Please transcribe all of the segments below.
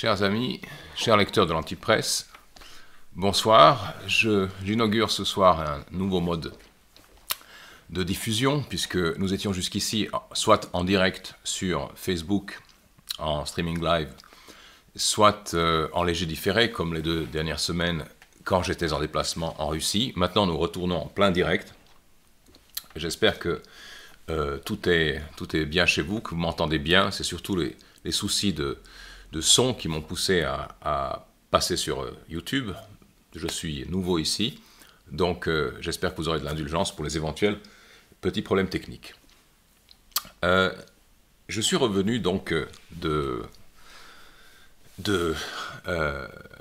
Chers amis, chers lecteurs de l'Antipresse, bonsoir. J'inaugure ce soir un nouveau mode de diffusion, puisque nous étions jusqu'ici soit en direct sur Facebook, en streaming live, soit euh, en léger différé, comme les deux dernières semaines quand j'étais en déplacement en Russie. Maintenant, nous retournons en plein direct. J'espère que euh, tout, est, tout est bien chez vous, que vous m'entendez bien. C'est surtout les soucis de, de sons qui m'ont poussé à, passer sur euh, YouTube. Je suis nouveau ici, donc euh, j'espère que vous aurez de l'indulgence pour les éventuels petits problèmes techniques. Euh, je suis revenu donc de, de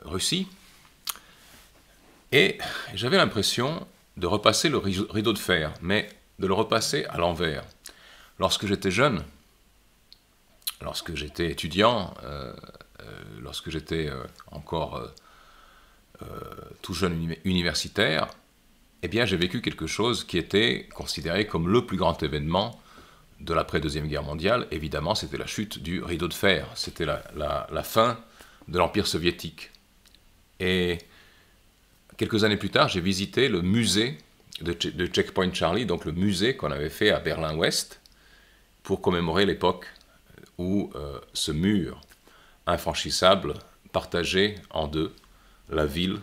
Russie et j'avais l'impression de repasser le rideau de fer, mais de le repasser à l'envers. Lorsque j'étais jeune, lorsque j'étais étudiant, euh, euh, lorsque j'étais euh, encore tout jeune universitaire, eh bien j'ai vécu quelque chose qui était considéré comme le plus grand événement de l'après-deuxième guerre mondiale. Évidemment, c'était la chute du rideau de fer, c'était la, fin de l'Empire soviétique. Et quelques années plus tard, j'ai visité le musée de, Checkpoint Charlie, donc le musée qu'on avait fait à Berlin-Ouest pour commémorer l'époque où euh, ce mur infranchissable partageait en deux la ville,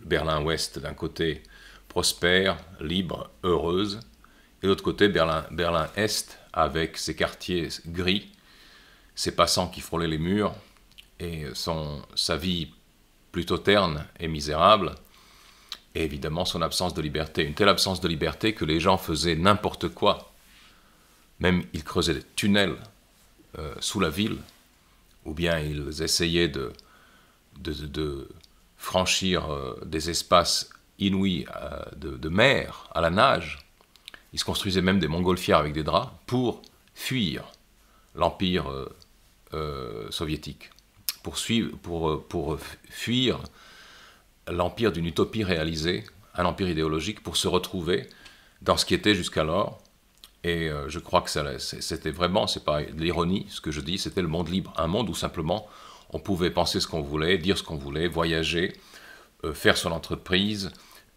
Berlin-Ouest d'un côté, prospère, libre, heureuse, et de l'autre côté, Berlin-Est, avec ses quartiers gris, ses passants qui frôlaient les murs, et son, sa vie plutôt terne et misérable, et évidemment son absence de liberté. Une telle absence de liberté que les gens faisaient n'importe quoi. Même ils creusaient des tunnels euh, sous la ville, ou bien ils essayaient de, franchir euh, des espaces inouïs euh, de, mer à la nage. Ils se construisaient même des montgolfières avec des draps pour fuir l'empire soviétique, pour, pour, pour fuir l'empire d'une utopie réalisée, un empire idéologique, pour se retrouver dans ce qui était jusqu'alors et euh, je crois que c'était vraiment, c'est pas l'ironie, ce que je dis, c'était le monde libre, un monde où simplement on pouvait penser ce qu'on voulait, dire ce qu'on voulait, voyager, euh, faire son entreprise,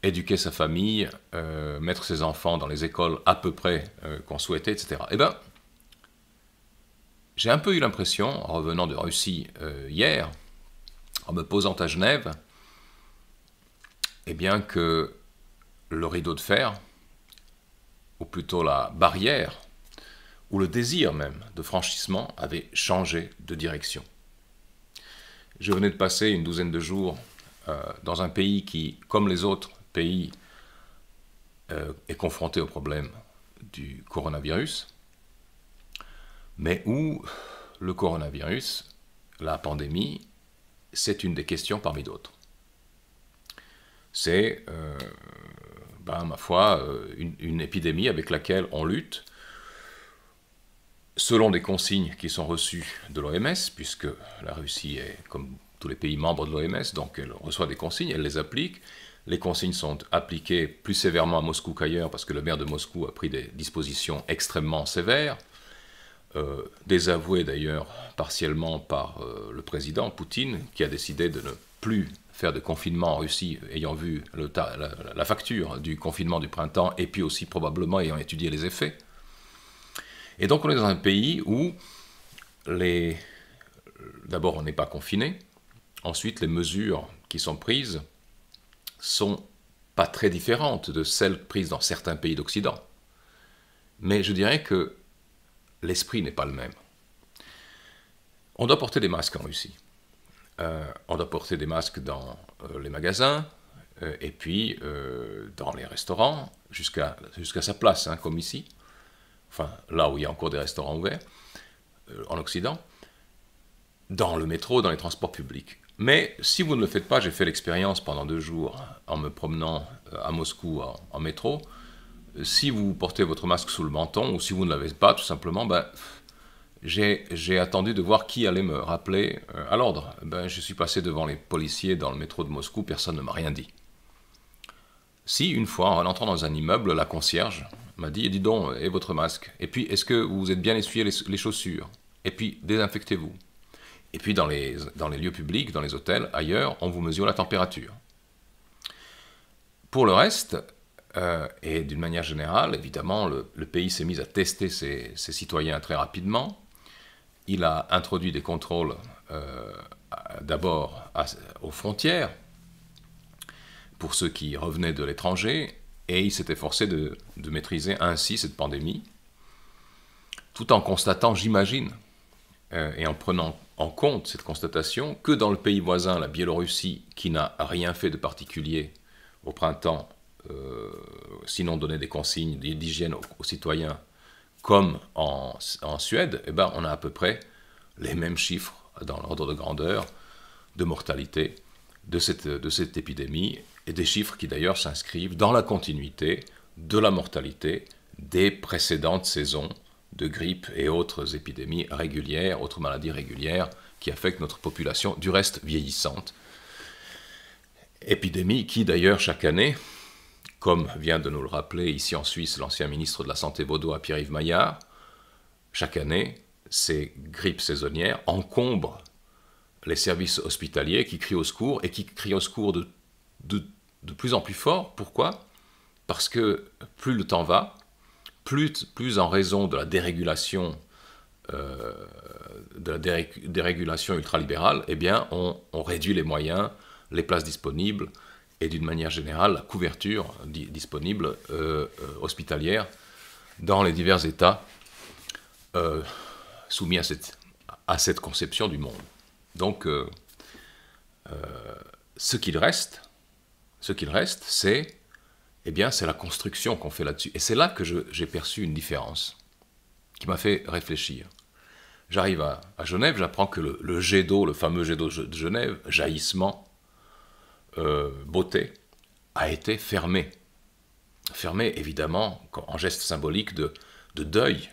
éduquer sa famille, euh, mettre ses enfants dans les écoles à peu près qu'on souhaitait, etc. Eh bien, j'ai un peu eu l'impression, en revenant de Russie hier, en me posant à Genève, eh bien que le rideau de fer, ou plutôt la barrière, ou le désir même de franchissement avait changé de direction. Je venais de passer une douzaine de jours euh, dans un pays qui, comme les autres pays, euh, est confronté au problème du coronavirus, mais où le coronavirus, la pandémie, c'est une des questions parmi d'autres. C'est euh, bah, ma foi, euh, une, épidémie avec laquelle on lutte, selon des consignes qui sont reçues de l'OMS, puisque la Russie est, comme tous les pays membres de l'OMS, donc elle reçoit des consignes, elle les applique. Les consignes sont appliquées plus sévèrement à Moscou qu'ailleurs, parce que le maire de Moscou a pris des dispositions extrêmement sévères, euh, désavouées d'ailleurs partiellement par euh, le président Poutine, qui a décidé de ne plus de confinement en Russie, ayant vu le la, facture du confinement du printemps, et puis aussi probablement ayant étudié les effets. Et donc on est dans un pays où les... d'abord on n'est pas confiné, ensuite les mesures qui sont prises sont pas très différentes de celles prises dans certains pays d'Occident. Mais je dirais que l'esprit n'est pas le même. On doit porter des masques en Russie. Euh, on doit porter des masques dans euh, les magasins, euh, et puis dans les restaurants, jusqu'à sa place, hein, comme ici, enfin là où il y a encore des restaurants ouverts, en Occident, dans le métro, dans les transports publics. Mais si vous ne le faites pas, j'ai fait l'expérience pendant deux jours hein, en me promenant à Moscou en, en, métro. Si vous portez votre masque sous le menton ou si vous ne l'avez pas, tout simplement, ben, j'ai attendu de voir qui allait me rappeler euh, à l'ordre. Ben, je suis passé devant les policiers dans le métro de Moscou, personne ne m'a rien dit. Si, une fois, en entrant dans un immeuble, la concierge m'a dit Dis donc, et votre masque Et puis, est-ce que vous êtes bien essuyé les, chaussures Et puis, désinfectez-vous. Et puis, dans les, lieux publics, dans les hôtels, ailleurs, on vous mesure la température. Pour le reste, euh, et d'une manière générale, évidemment, le, pays s'est mis à tester ses citoyens très rapidement il a introduit des contrôles euh, d'abord aux frontières pour ceux qui revenaient de l'étranger, et il s'était forcé de, maîtriser ainsi cette pandémie, tout en constatant, j'imagine, euh, et en prenant en compte cette constatation, que dans le pays voisin, la Biélorussie, qui n'a rien fait de particulier au printemps, euh, sinon donner des consignes d'hygiène aux citoyens comme en, Suède, eh ben, on a à peu près les mêmes chiffres dans l'ordre de grandeur de mortalité de cette, de cette épidémie, et des chiffres qui d'ailleurs s'inscrivent dans la continuité de la mortalité des précédentes saisons de grippe et autres épidémies régulières, autres maladies régulières qui affectent notre population, du reste vieillissante. Épidémie qui d'ailleurs chaque année comme vient de nous le rappeler ici en Suisse l'ancien ministre de la Santé à Pierre-Yves Maillard, chaque année, ces grippes saisonnières encombrent les services hospitaliers qui crient au secours et qui crient au secours de, de, plus en plus fort. Pourquoi Parce que plus le temps va, plus, plus en raison de la dérégulation, euh, de la dérégulation ultralibérale, eh bien, on réduit les moyens, les places disponibles, et d'une manière générale la couverture disponible euh, euh, hospitalière dans les divers États euh, soumis à cette, à cette conception du monde. Donc, ce qu'il reste, ce qu'il reste, c'est eh bien, c'est la construction qu'on fait là-dessus. Et c'est là que j'ai perçu une différence qui m'a fait réfléchir. J'arrive à, Genève, j'apprends que le, le jet d'eau, le fameux jet d'eau de Genève, jaillissement, euh, beauté a été fermée. Fermée, évidemment, en geste symbolique de, deuil,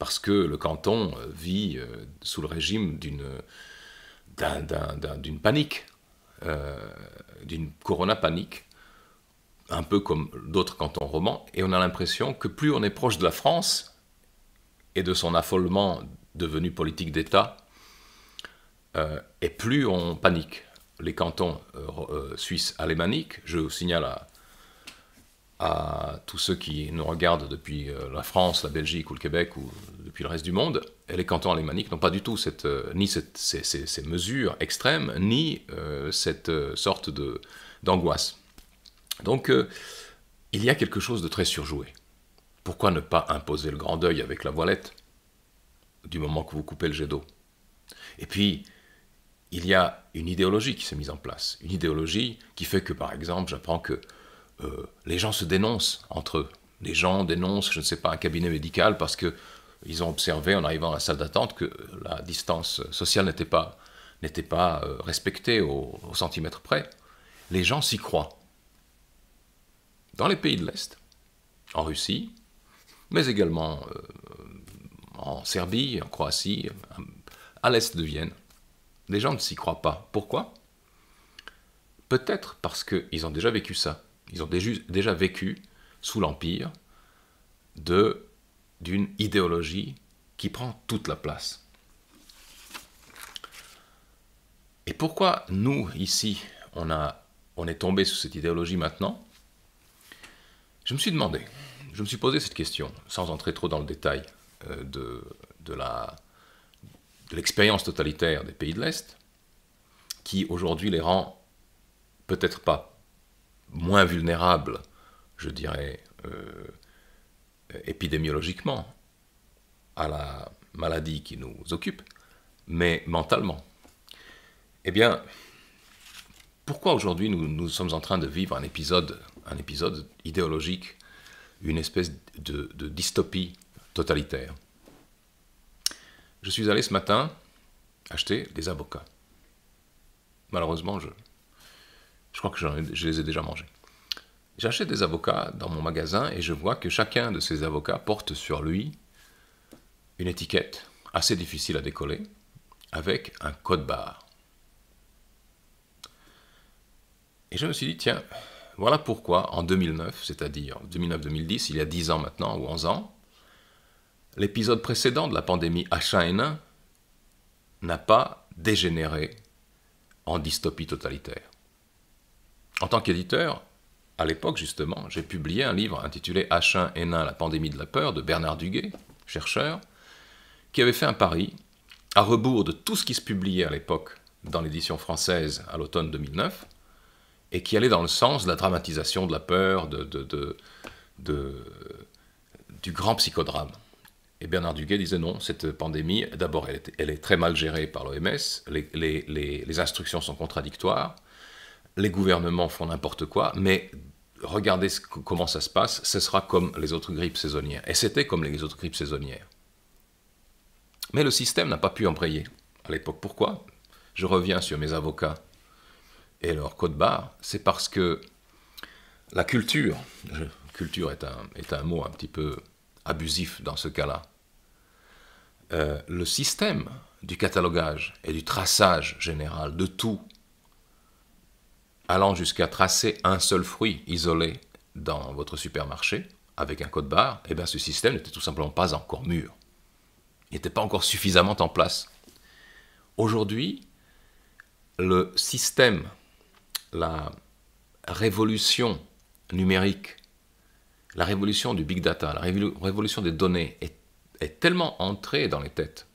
parce que le canton vit euh, sous le régime d'une d'une panique, euh, d'une corona panique, un peu comme d'autres cantons romans, et on a l'impression que plus on est proche de la France et de son affolement devenu politique d'État, et plus on panique les cantons euh, euh, suisses alémaniques. Je signale à, tous ceux qui nous regardent depuis euh, la France, la Belgique ou le Québec ou depuis le reste du monde, les cantons alémaniques n'ont pas du tout cette, ni ces, mesures extrêmes, ni cette sorte de, d'angoisse. Donc il y a quelque chose de très surjoué. Pourquoi ne pas imposer le grand deuil avec la voilette du moment que vous coupez le jet d'eau Et puis, il y a une idéologie qui s'est mise en place. Une idéologie qui fait que, par exemple, j'apprends que euh, les gens se dénoncent entre eux. Les gens dénoncent, je ne sais pas, un cabinet médical parce que ils ont observé en arrivant à la salle d'attente que la distance sociale n'était pas, euh, respectée au, centimètre près. Les gens s'y croient. Dans les pays de l'Est, en Russie, mais également euh, en Serbie, en Croatie, à l'est de Vienne les gens ne s'y croient pas. Pourquoi Peut-être parce qu'ils ont déjà vécu ça. Ils ont déjà vécu sous l'empire de d'une idéologie qui prend toute la place. Et pourquoi nous, ici, on, a, on est tombé sous cette idéologie maintenant Je me suis demandé, je me suis posé cette question, sans entrer trop dans le détail euh, de, de la, de l'expérience totalitaire des pays de l'Est, qui aujourd'hui les rend peut-être pas moins vulnérables, je dirais, euh, épidémiologiquement à la maladie qui nous occupe, mais mentalement. Eh bien, pourquoi aujourd'hui nous, sommes en train de vivre un épisode, un épisode idéologique, une espèce de dystopie totalitaire je suis allé ce matin acheter des avocats. Malheureusement, je, crois que je, je les ai déjà mangés. J'achète des avocats dans mon magasin et je vois que chacun de ces avocats porte sur lui une étiquette assez difficile à décoller avec un code barre. Et je me suis dit, tiens, voilà pourquoi en 2009, c'est-à-dire 2009-2010, il y a 10 ans maintenant ou 11 ans, l'épisode précédent de la pandémie H1N1 n'a pas dégénéré en dystopie totalitaire. En tant qu'éditeur, à l'époque justement, j'ai publié un livre intitulé H1N1, la pandémie de la peur de Bernard Duguet, chercheur, qui avait fait un pari, à rebours de tout ce qui se publiait à l'époque dans l'édition française à l'automne 2009, et qui allait dans le sens de la dramatisation de la peur, de, du grand psychodrame. Et Bernard Duguet disait non, cette pandémie, d'abord, elle, est très mal gérée par l'OMS, les, instructions sont contradictoires, les gouvernements font n'importe quoi, mais regardez comment ça se passe, ce sera comme les autres grippes saisonnières. Et c'était comme les autres grippes saisonnières. Mais le système n'a pas pu embrayer à l'époque. Pourquoi Je reviens sur mes avocats et leur code barre. C'est parce que la culture, culture est un mot un petit peu abusif dans ce cas-là. Euh, le système du catalogage et du traçage général de tout, allant jusqu'à tracer un seul fruit isolé dans votre supermarché avec un code barre, eh bien ce système n'était tout simplement pas encore mûr. Il n'était pas encore suffisamment en place. Aujourd'hui, le système, la révolution numérique, la révolution du big data, la révolution des données est est tellement entrée dans les têtes,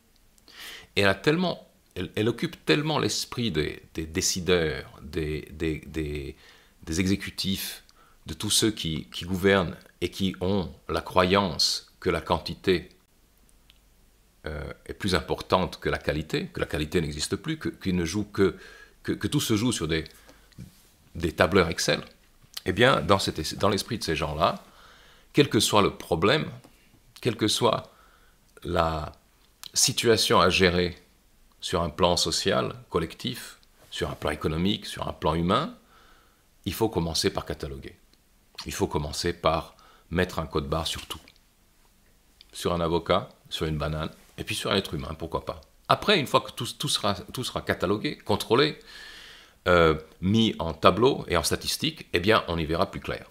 et elle, tellement, elle, occupe tellement l'esprit des, décideurs, des, des, exécutifs, de tous ceux qui, gouvernent et qui ont la croyance que la quantité euh, est plus importante que la qualité, que la qualité n'existe plus, que, ne joue que, que, tout se joue sur des, des tableurs Excel, eh bien, dans, dans l'esprit de ces gens-là, quel que soit le problème, quel que soit la situation à gérer sur un plan social, collectif, sur un plan économique, sur un plan humain, il faut commencer par cataloguer. Il faut commencer par mettre un code barre sur tout. Sur un avocat, sur une banane, et puis sur un être humain, pourquoi pas. Après, une fois que tout, sera, catalogué, contrôlé, euh, mis en tableau et en statistique, eh bien, on y verra plus clair.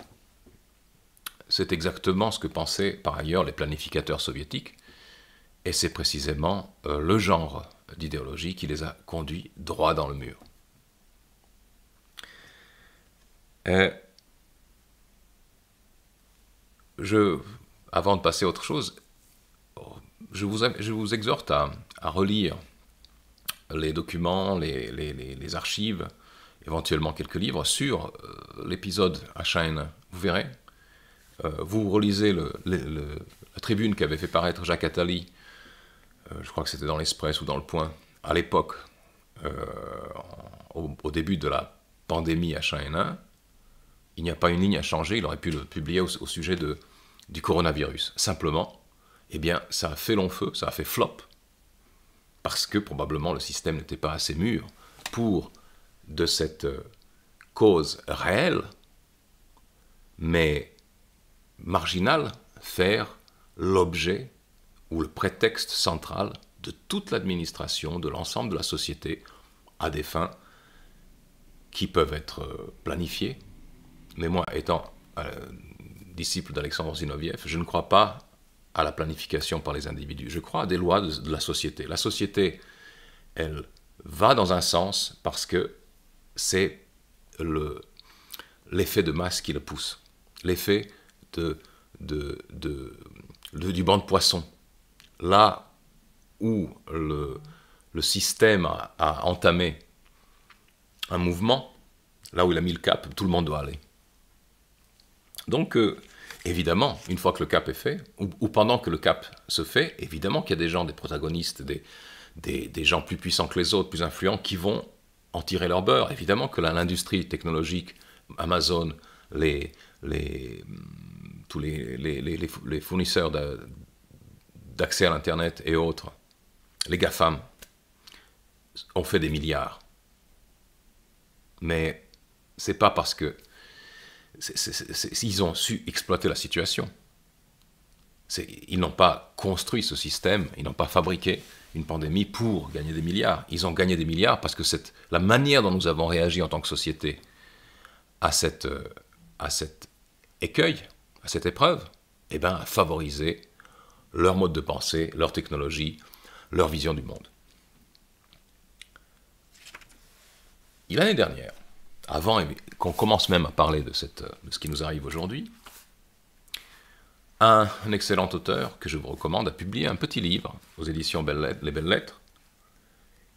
C'est exactement ce que pensaient par ailleurs les planificateurs soviétiques, et c'est précisément euh, le genre d'idéologie qui les a conduits droit dans le mur. Et euh, je, avant de passer à autre chose, je vous, je vous exhorte à, relire les documents, les, archives, éventuellement quelques livres sur euh, l'épisode à Vous verrez. vous relisez le, la tribune qu'avait fait paraître Jacques Attali euh, je crois que c'était dans l'Express ou dans Le Point, à l'époque, euh, au, début de la pandémie H1N1, il n'y a pas une ligne à changer, il aurait pu le publier au, sujet de, du coronavirus. Simplement, eh bien, ça a fait long feu, ça a fait flop, parce que probablement le système n'était pas assez mûr pour de cette euh, cause réelle, mais marginale, faire l'objet ou le prétexte central de toute l'administration, de l'ensemble de la société, à des fins qui peuvent être euh, planifiées. Mais moi, étant euh, disciple d'Alexandre Zinoviev, je ne crois pas à la planification par les individus. Je crois à des lois de, la société. La société, elle va dans un sens parce que c'est l'effet de masse qui le pousse, l'effet de, du banc de poissons là où le, système a, entamé un mouvement, là où il a mis le cap, tout le monde doit aller. Donc, euh, évidemment, une fois que le cap est fait, ou, pendant que le cap se fait, évidemment qu'il y a des gens, des protagonistes, des, gens plus puissants que les autres, plus influents, qui vont en tirer leur beurre. Évidemment que l'industrie technologique, Amazon, les, les, tous les, les, les d'accès à l'Internet et autres, les GAFAM ont fait des milliards. Mais c'est pas parce que ont su exploiter la situation. Ils n'ont pas construit ce système, ils n'ont pas fabriqué une pandémie pour gagner des milliards. Ils ont gagné des milliards parce que la manière dont nous avons réagi en tant que société à, cette, euh, à cet écueil, à cette épreuve, eh ben, a favorisé leur mode de pensée, leur technologie, leur vision du monde. L'année dernière, avant qu'on commence même à parler de, ce qui nous arrive aujourd'hui, un, excellent auteur que je vous recommande a publié un petit livre aux éditions Les Belles Lettres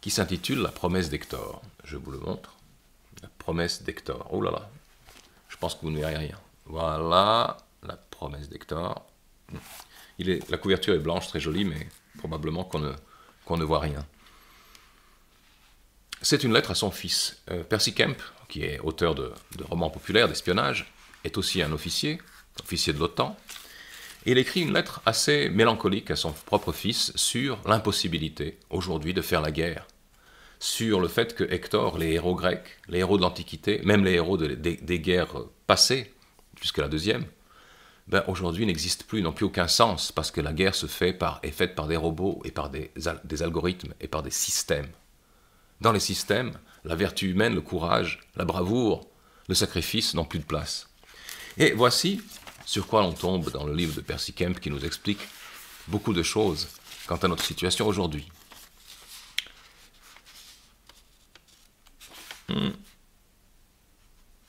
qui s'intitule La promesse d'Hector. Je vous le montre. La promesse d'Hector. Oh là là, je pense que vous ne verrez rien. Voilà la promesse d'Hector la couverture est blanche, très jolie, mais probablement qu'on ne, voit rien. C'est une lettre à son fils. Euh, Percy Kemp, qui est auteur de, romans populaires, d'espionnage, est aussi un officier, officier de l'OTAN, et il écrit une lettre assez mélancolique à son propre fils sur l'impossibilité aujourd'hui de faire la guerre, sur le fait que Hector, les héros grecs, les héros de l'Antiquité, même les héros des, des guerres passées, jusqu'à la deuxième, ben, aujourd'hui n'existe plus, n'ont plus aucun sens, parce que la guerre se fait par, est faite par des robots et par des, des algorithmes et par des systèmes. Dans les systèmes, la vertu humaine, le courage, la bravoure, le sacrifice n'ont plus de place. Et voici sur quoi l'on tombe dans le livre de Percy Kemp qui nous explique beaucoup de choses quant à notre situation aujourd'hui. Hmm.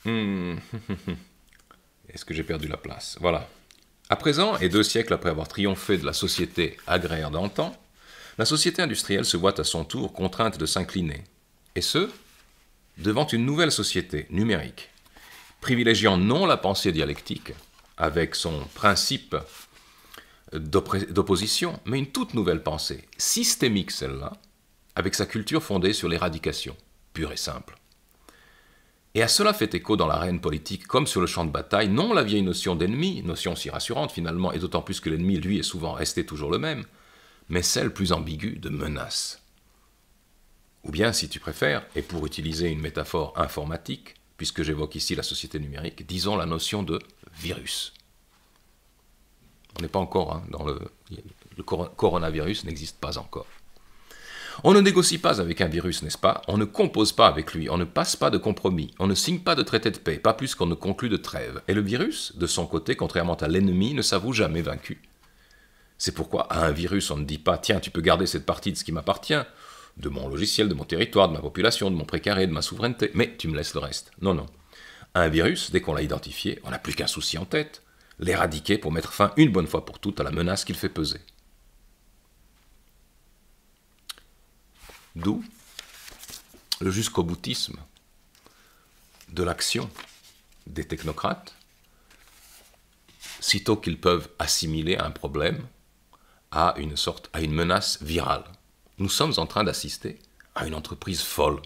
Hmm. Est-ce que j'ai perdu la place Voilà. À présent, et deux siècles après avoir triomphé de la société agraire d'antan, la société industrielle se voit à son tour contrainte de s'incliner, et ce, devant une nouvelle société numérique, privilégiant non la pensée dialectique, avec son principe d'opposition, mais une toute nouvelle pensée, systémique celle-là, avec sa culture fondée sur l'éradication, pure et simple. Et à cela fait écho dans l'arène politique comme sur le champ de bataille, non la vieille notion d'ennemi, notion si rassurante finalement, et d'autant plus que l'ennemi, lui, est souvent resté toujours le même, mais celle plus ambiguë de menace. Ou bien, si tu préfères, et pour utiliser une métaphore informatique, puisque j'évoque ici la société numérique, disons la notion de virus. On n'est pas encore hein, dans le, le coronavirus n'existe pas encore. On ne négocie pas avec un virus, n'est-ce pas On ne compose pas avec lui, on ne passe pas de compromis, on ne signe pas de traité de paix, pas plus qu'on ne conclut de trêve. Et le virus, de son côté, contrairement à l'ennemi, ne s'avoue jamais vaincu. C'est pourquoi à un virus, on ne dit pas tiens, tu peux garder cette partie de ce qui m'appartient, de mon logiciel, de mon territoire, de ma population, de mon précaré, de ma souveraineté, mais tu me laisses le reste. Non, non. Un virus, dès qu'on l'a identifié, on n'a plus qu'un souci en tête l'éradiquer pour mettre fin une bonne fois pour toutes à la menace qu'il fait peser. D'où le jusqu'au boutisme de l'action des technocrates, sitôt qu'ils peuvent assimiler un problème à une sorte, à une menace virale. Nous sommes en train d'assister à une entreprise folle.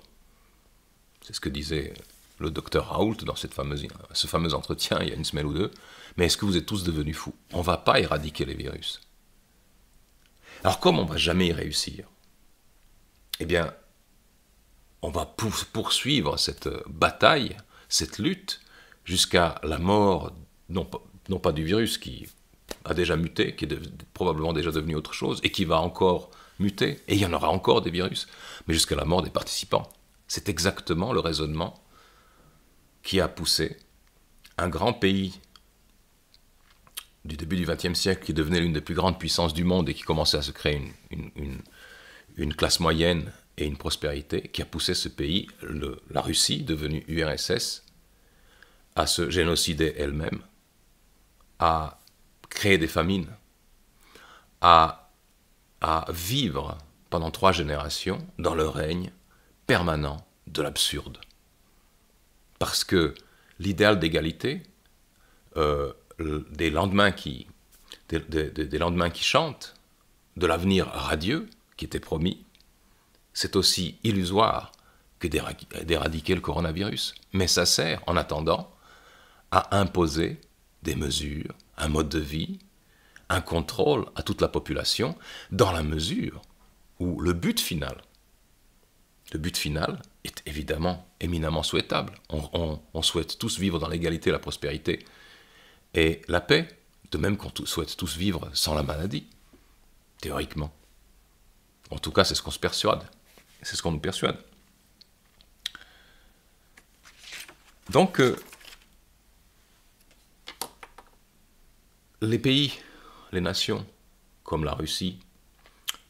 C'est ce que disait le docteur Raoult dans cette fameuse, ce fameux entretien il y a une semaine ou deux. Mais est-ce que vous êtes tous devenus fous On ne va pas éradiquer les virus. Alors comme on ne va jamais y réussir, eh bien, on va poursuivre cette euh, bataille, cette lutte, jusqu'à la mort, non, pas du virus qui a déjà muté, qui est probablement déjà devenu autre chose, et qui va encore muter, et il y en aura encore des virus, mais jusqu'à la mort des participants. C'est exactement le raisonnement qui a poussé un grand pays du début du XXe siècle, qui devenait l'une des plus grandes puissances du monde et qui commençait à se créer une une classe moyenne et une prospérité qui a poussé ce pays, la Russie, devenue URSS, à se génocider elle-même, à créer des famines, à, vivre pendant trois générations dans le règne permanent de l'absurde. Parce que l'idéal d'égalité, euh, des des lendemains qui chantent, de l'avenir radieux, qui était promis, c'est aussi illusoire que d'éradiquer le coronavirus. Mais ça sert, en attendant, à imposer des mesures, un mode de vie, un contrôle à toute la population, dans la mesure où le but final, le but final est évidemment éminemment souhaitable. On, on souhaite tous vivre dans l'égalité, la prospérité et la paix, de même qu'on souhaite tous vivre sans la maladie, théoriquement. En tout cas, c'est ce qu'on se persuade. C'est ce qu'on nous persuade. Donc, euh, les pays, les nations, comme la Russie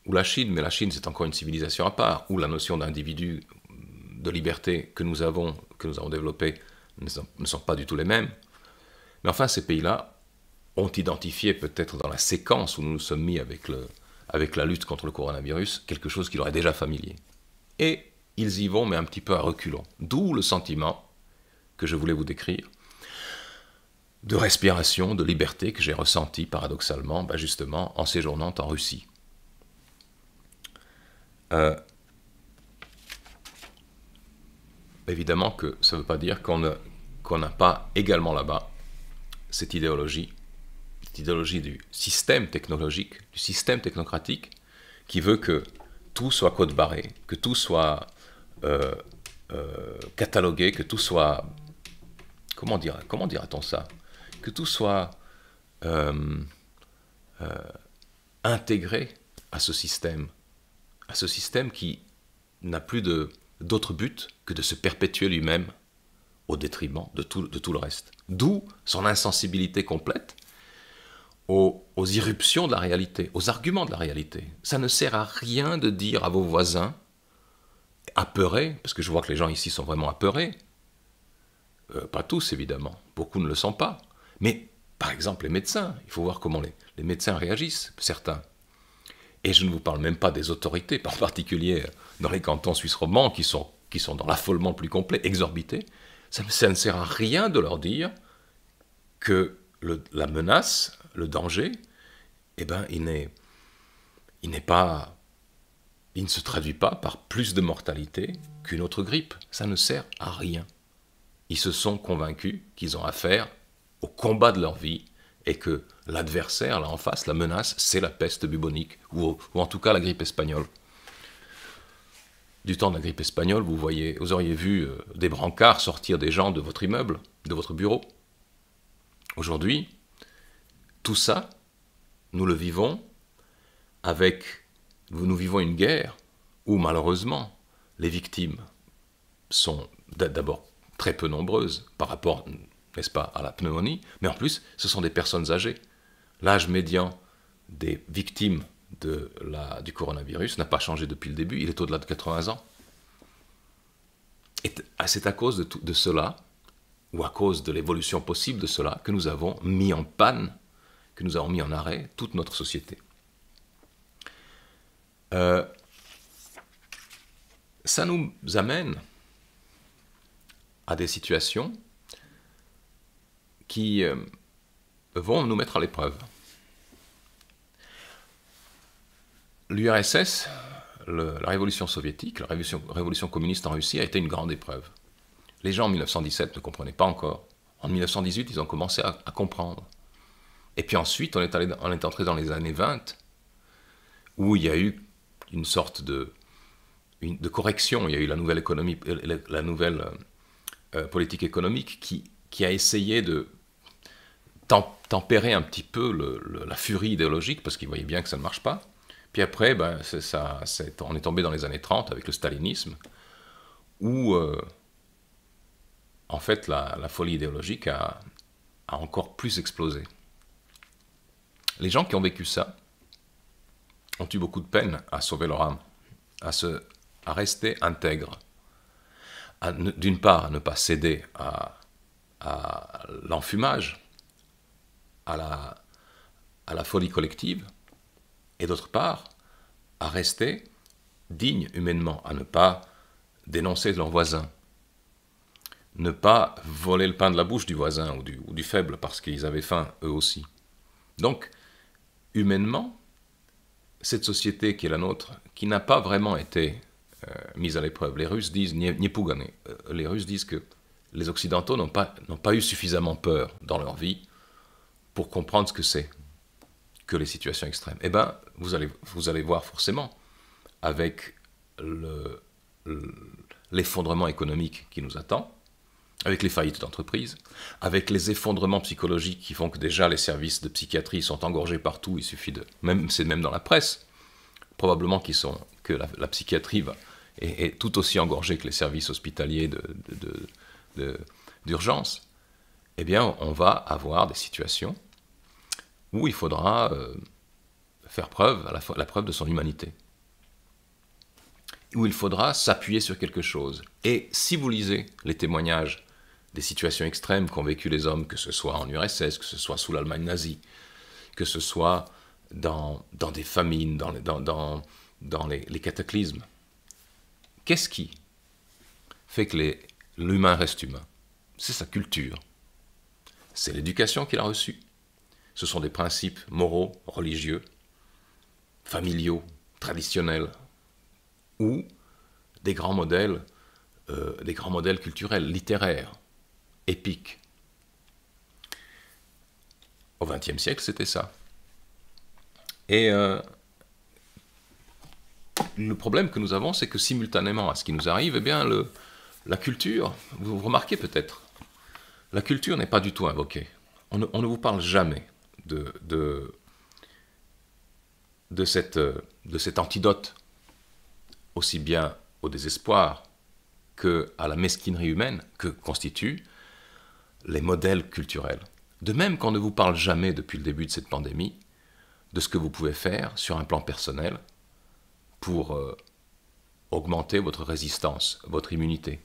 ou la Chine, mais la Chine c'est encore une civilisation à part, où la notion d'individu, de liberté que nous avons, que nous avons développée, ne sont pas du tout les mêmes. Mais enfin, ces pays-là ont identifié peut-être dans la séquence où nous nous sommes mis avec le, avec la lutte contre le coronavirus, quelque chose qui leur est déjà familier. Et ils y vont, mais un petit peu à reculons. D'où le sentiment que je voulais vous décrire de respiration, de liberté que j'ai ressenti paradoxalement, bah, justement, en séjournant en Russie. Euh, évidemment que ça ne veut pas dire qu'on n'a pas également là-bas cette idéologie idéologie du système technologique, du système technocratique, qui veut que tout soit code barré, que tout soit euh, euh, catalogué, que tout soit... Comment dire Comment dira-t-on ça Que tout soit euh, intégré à ce système, à ce système qui n'a plus d'autre but que de se perpétuer lui-même au détriment de tout le reste. D'où son insensibilité complète aux, irruptions de la réalité, aux arguments de la réalité. Ça ne sert à rien de dire à vos voisins, apeurés, parce que je vois que les gens ici sont vraiment apeurés, euh, pas tous évidemment, beaucoup ne le sont pas, mais par exemple les médecins, il faut voir comment les, les médecins réagissent, certains. Et je ne vous parle même pas des autorités, en particulier dans les cantons suisses romans qui sont, qui sont dans l'affolement le plus complet, exorbités. Ça, ça ne sert à rien de leur dire que la menace le danger, eh ben, il n'est, il n'est pas, il ne se traduit pas par plus de mortalité qu'une autre grippe. Ça ne sert à rien. Ils se sont convaincus qu'ils ont affaire au combat de leur vie et que l'adversaire là en face, la menace, c'est la peste bubonique ou, ou en tout cas la grippe espagnole du temps de la grippe espagnole, vous, voyez, vous auriez vu euh, des brancards sortir des gens de votre immeuble, de votre bureau. Aujourd'hui, tout ça, nous le vivons avec, nous vivons une guerre où malheureusement les victimes sont d'abord très peu nombreuses par rapport, n'est-ce pas, à la pneumonie, mais en plus ce sont des personnes âgées. L'âge médian des victimes de la, du coronavirus n'a pas changé depuis le début, il est au-delà de 80 ans. Et ah, c'est à cause de cela, ou à cause de l'évolution possible de cela, que nous avons mis en panne que nous avons mis en arrêt toute notre société. Euh, ça nous amène à des situations qui euh, vont nous mettre à l'épreuve. L'URSS, la révolution soviétique, la révolution, communiste en Russie a été une grande épreuve. Les gens en 1917 ne comprenaient pas encore. En 1918, ils ont commencé à comprendre. Et puis ensuite, on est, allé, entré dans les années 20, où il y a eu une sorte de, de correction. Il y a eu la nouvelle, économie, euh, la nouvelle euh, euh, politique économique qui, qui a essayé de tempérer un petit peu la furie idéologique, parce qu'il voyait bien que ça ne marche pas. Puis après, ben, ça, on est tombé dans les années 30 avec le stalinisme, où en fait la, folie idéologique a encore plus explosé les gens qui ont vécu ça ont eu beaucoup de peine à sauver leur âme, à, se, à rester intègre, d'une part à ne pas céder à, l'enfumage, à la, folie collective, et d'autre part à rester digne humainement, à ne pas dénoncer leur voisin, ne pas voler le pain de la bouche du voisin ou du, ou du faible parce qu'ils avaient faim eux aussi. Donc, humainement, cette société qui est la nôtre, qui n'a pas vraiment été euh, mise à l'épreuve, les Russes disent, ni euh, les Russes disent que les Occidentaux n'ont pas, pas eu suffisamment peur dans leur vie pour comprendre ce que c'est que les situations extrêmes. Eh bien, vous allez, vous allez voir forcément avec l'effondrement économique qui nous attend, avec les faillites d'entreprises, avec les effondrements psychologiques qui font que déjà les services de psychiatrie sont engorgés partout, il suffit de... Même, c'est même dans la presse, probablement sont, que la, psychiatrie va, est, tout aussi engorgée que les services hospitaliers d'urgence, de, eh bien on va avoir des situations où il faudra euh, faire preuve, à la, la preuve de son humanité où il faudra s'appuyer sur quelque chose. Et si vous lisez les témoignages des situations extrêmes qu'ont vécu les hommes, que ce soit en URSS, que ce soit sous l'Allemagne nazie, que ce soit dans, des famines, dans, les, cataclysmes. Qu'est-ce qui fait que l'humain reste humain C'est sa culture. C'est l'éducation qu'il a reçue. Ce sont des principes moraux, religieux, familiaux, traditionnels, ou des grands modèles, euh, des grands modèles culturels, littéraires, épique. Au XXe siècle, c'était ça. Et euh, le problème que nous avons, c'est que simultanément à ce qui nous arrive, eh bien, le, la culture, vous remarquez peut-être, la culture n'est pas du tout invoquée. On ne, vous parle jamais de, de, cette, de cet antidote, aussi bien au désespoir que à la mesquinerie humaine que constitue les modèles culturels. De même qu'on ne vous parle jamais depuis le début de cette pandémie de ce que vous pouvez faire sur un plan personnel pour euh, augmenter votre résistance, votre immunité.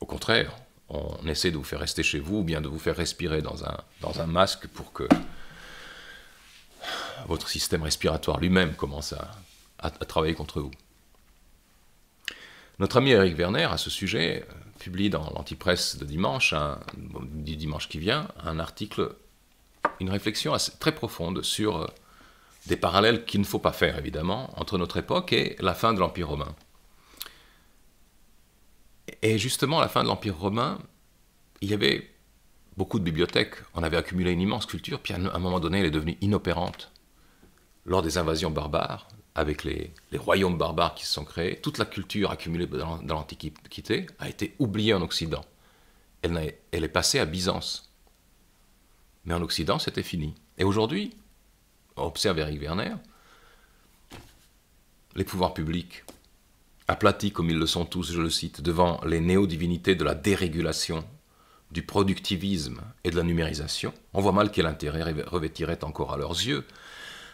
Au contraire, on essaie de vous faire rester chez vous ou bien de vous faire respirer dans un, dans un masque pour que votre système respiratoire lui-même commence à, à, travailler contre vous. Notre ami Eric Werner, à ce sujet, publie dans l'Antipresse de dimanche, un, du dimanche qui vient, un article, une réflexion très profonde sur euh, des parallèles qu'il ne faut pas faire, évidemment, entre notre époque et la fin de l'Empire romain. Et justement, la fin de l'Empire romain, il y avait beaucoup de bibliothèques, on avait accumulé une immense culture, puis à un moment donné, elle est devenue inopérante. Lors des invasions barbares, avec les, royaumes barbares qui se sont créés, toute la culture accumulée dans, l'Antiquité a été oubliée en Occident. Elle, est passée à Byzance. Mais en Occident, c'était fini. Et aujourd'hui, observe Eric Werner, les pouvoirs publics, aplatis comme ils le sont tous, je le cite, devant les néo-divinités de la dérégulation, du productivisme et de la numérisation, on voit mal quel intérêt revêtirait encore à leurs yeux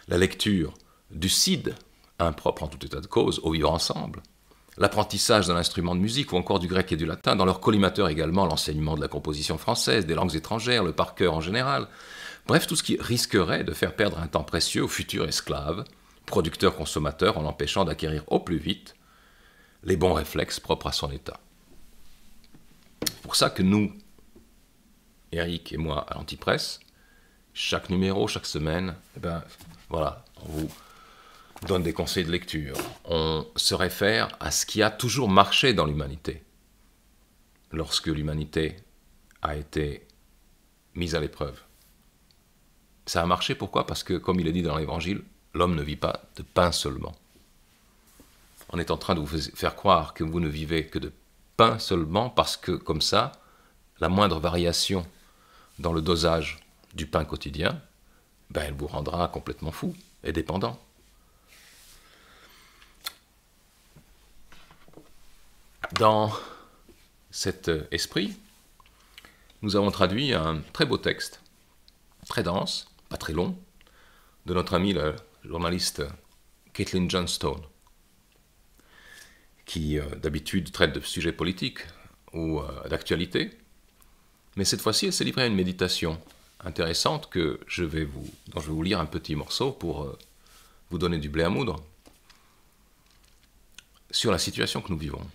la lecture du CID, impropres en tout état de cause au vivre ensemble. L'apprentissage d'un instrument de musique ou encore du grec et du latin, dans leur collimateur également l'enseignement de la composition française, des langues étrangères, le par cœur en général. Bref, tout ce qui risquerait de faire perdre un temps précieux au futur esclaves, producteur consommateur en l'empêchant d'acquérir au plus vite les bons réflexes propres à son état. C'est pour ça que nous, Eric et moi, à l'Antipresse, chaque numéro, chaque semaine, eh ben, voilà, on vous donne des conseils de lecture, on se réfère à ce qui a toujours marché dans l'humanité. Lorsque l'humanité a été mise à l'épreuve. Ça a marché pourquoi Parce que, comme il est dit dans l'Évangile, l'homme ne vit pas de pain seulement. On est en train de vous faire croire que vous ne vivez que de pain seulement parce que, comme ça, la moindre variation dans le dosage du pain quotidien, ben, elle vous rendra complètement fou et dépendant. Dans cet esprit, nous avons traduit un très beau texte, très dense, pas très long, de notre amie le journaliste Caitlin Johnstone, qui euh, d'habitude traite de sujets politiques ou euh, d'actualité, mais cette fois-ci elle s'est livrée à une méditation intéressante que je vais vous, dont je vais vous lire un petit morceau pour euh, vous donner du blé à moudre sur la situation que nous vivons.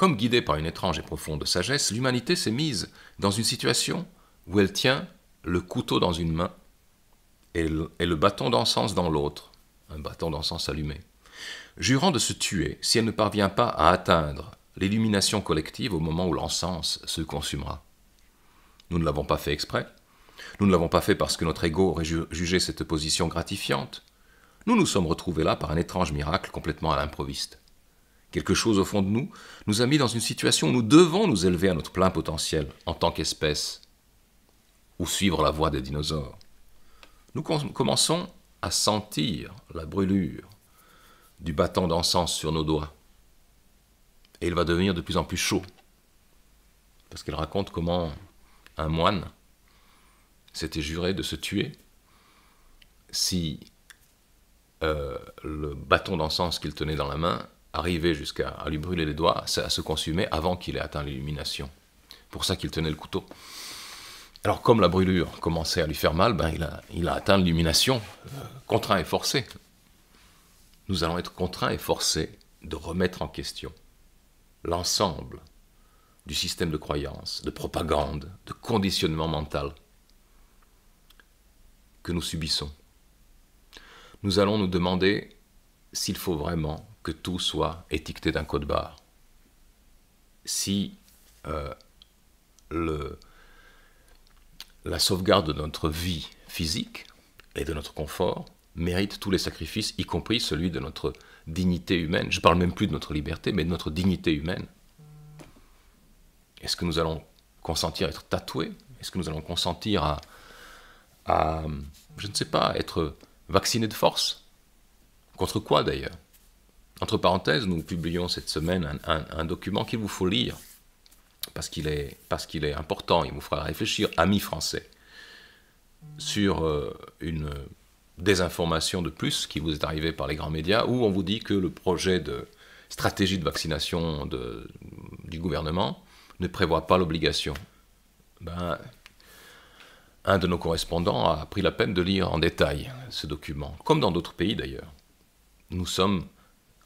Comme guidée par une étrange et profonde sagesse, l'humanité s'est mise dans une situation où elle tient le couteau dans une main et le, bâton d'encens dans l'autre, un bâton d'encens allumé, jurant de se tuer si elle ne parvient pas à atteindre l'illumination collective au moment où l'encens se consumera. Nous ne l'avons pas fait exprès, nous ne l'avons pas fait parce que notre ego aurait jugé cette position gratifiante, nous nous sommes retrouvés là par un étrange miracle complètement à l'improviste quelque chose au fond de nous, nous a mis dans une situation où nous devons nous élever à notre plein potentiel en tant qu'espèce, ou suivre la voie des dinosaures. Nous commençons à sentir la brûlure du bâton d'encens sur nos doigts. Et il va devenir de plus en plus chaud. Parce qu'elle raconte comment un moine s'était juré de se tuer si euh, le bâton d'encens qu'il tenait dans la main arriver jusqu'à lui brûler les doigts, à se consumer avant qu'il ait atteint l'illumination. Pour ça qu'il tenait le couteau. Alors comme la brûlure commençait à lui faire mal, ben, il, a, il a atteint l'illumination, euh, contraint et forcé. Nous allons être contraints et forcés de remettre en question l'ensemble du système de croyance, de propagande, de conditionnement mental que nous subissons. Nous allons nous demander s'il faut vraiment que tout soit étiqueté d'un code barre. Si euh, la sauvegarde de notre vie physique et de notre confort mérite tous les sacrifices, y compris celui de notre dignité humaine. Je ne parle même plus de notre liberté, mais de notre dignité humaine. Est-ce que nous allons consentir à être tatoués Est-ce que nous allons consentir à, à, je ne sais pas, être vaccinés de force Contre quoi d'ailleurs entre parenthèses, nous publions cette semaine un, document qu'il vous faut lire, parce qu'il est, important, il vous fera réfléchir, amis français, sur euh, une désinformation de plus qui vous est arrivée par les grands médias, où on vous dit que le projet de stratégie de vaccination du gouvernement ne prévoit pas l'obligation. Ben, un de nos correspondants a pris la peine de lire en détail ce document, comme dans d'autres pays d'ailleurs. Nous sommes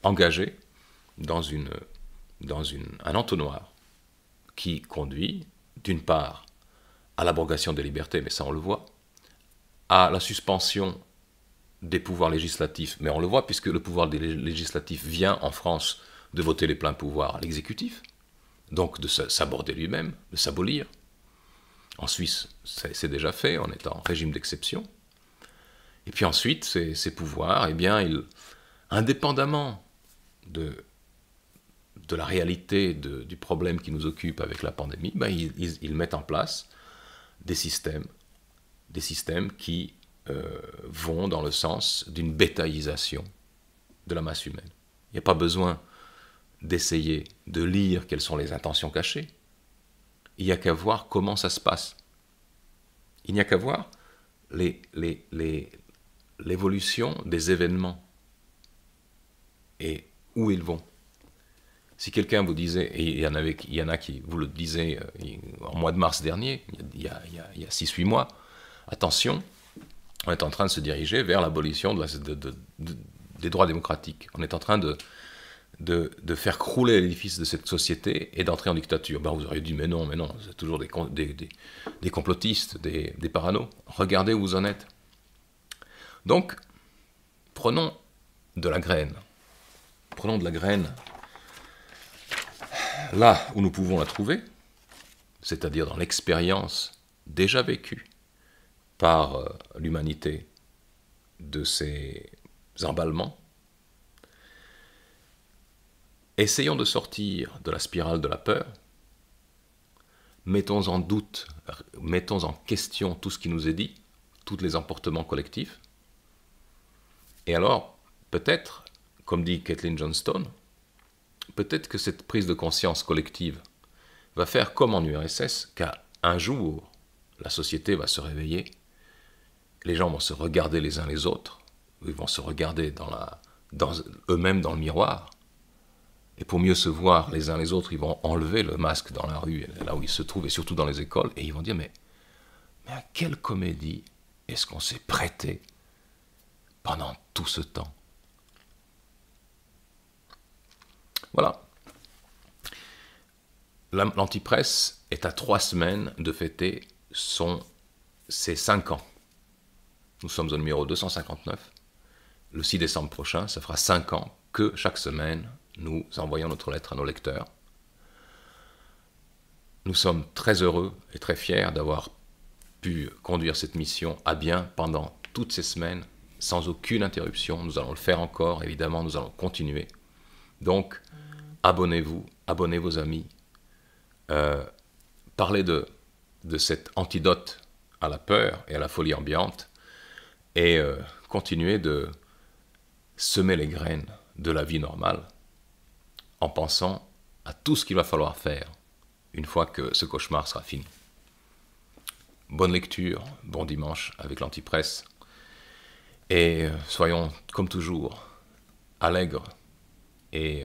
engagé dans, une, dans une, un entonnoir qui conduit, d'une part, à l'abrogation des libertés, mais ça on le voit, à la suspension des pouvoirs législatifs, mais on le voit puisque le pouvoir législatif vient en France de voter les pleins pouvoirs à l'exécutif, donc de s'aborder lui-même, de s'abolir. En Suisse, c'est déjà fait, on est en régime d'exception. Et puis ensuite, ces, pouvoirs, eh bien, ils, indépendamment de, de la réalité du problème qui nous occupe avec la pandémie, ben, ils, mettent en place des systèmes, des systèmes qui euh, vont dans le sens d'une bétaillisation de la masse humaine. Il n'y a pas besoin d'essayer de lire quelles sont les intentions cachées. Il n'y a qu'à voir comment ça se passe. Il n'y a qu'à voir l'évolution les, les, des événements. Et où ils vont. Si quelqu'un vous disait, et il y, en a qui vous le disaient euh, en mois de mars dernier, il y a, 6-8 mois, attention, on est en train de se diriger vers l'abolition des droits démocratiques. On est en train de, de, faire crouler l'édifice de cette société et d'entrer en dictature. Ben, vous auriez dit, mais non, mais non, c'est toujours des, des, complotistes, des, des Regardez où vous en êtes. Donc, prenons de la graine, Prenons de la graine là où nous pouvons la trouver, c'est-à-dire dans l'expérience déjà vécue par euh, l'humanité de ces emballements, essayons de sortir de la spirale de la peur, mettons en doute, mettons en question tout ce qui nous est dit, tous les emportements collectifs, et alors peut-être comme dit Kathleen Johnstone, peut-être que cette prise de conscience collective va faire comme en URSS, qu'à un jour, la société va se réveiller, les gens vont se regarder les uns les autres, ils vont se regarder eux-mêmes dans le miroir, et pour mieux se voir les uns les autres, ils vont enlever le masque dans la rue, là où ils se trouvent, et surtout dans les écoles, et ils vont dire, mais, mais à quelle comédie est-ce qu'on s'est prêté pendant tout ce temps Voilà. L'antipresse est à trois semaines de fêter ses cinq ans. Nous sommes au numéro 259. Le 6 décembre prochain, ça fera cinq ans que chaque semaine, nous envoyons notre lettre à nos lecteurs. Nous sommes très heureux et très fiers d'avoir pu conduire cette mission à bien pendant toutes ces semaines, sans aucune interruption. Nous allons le faire encore, évidemment, nous allons continuer. Donc, abonnez-vous, abonnez vos amis, euh, parlez de, de cet antidote à la peur et à la folie ambiante, et euh, continuez de semer les graines de la vie normale en pensant à tout ce qu'il va falloir faire une fois que ce cauchemar sera fini. Bonne lecture, bon dimanche avec l'Antipresse, et euh, soyons, comme toujours, allègres et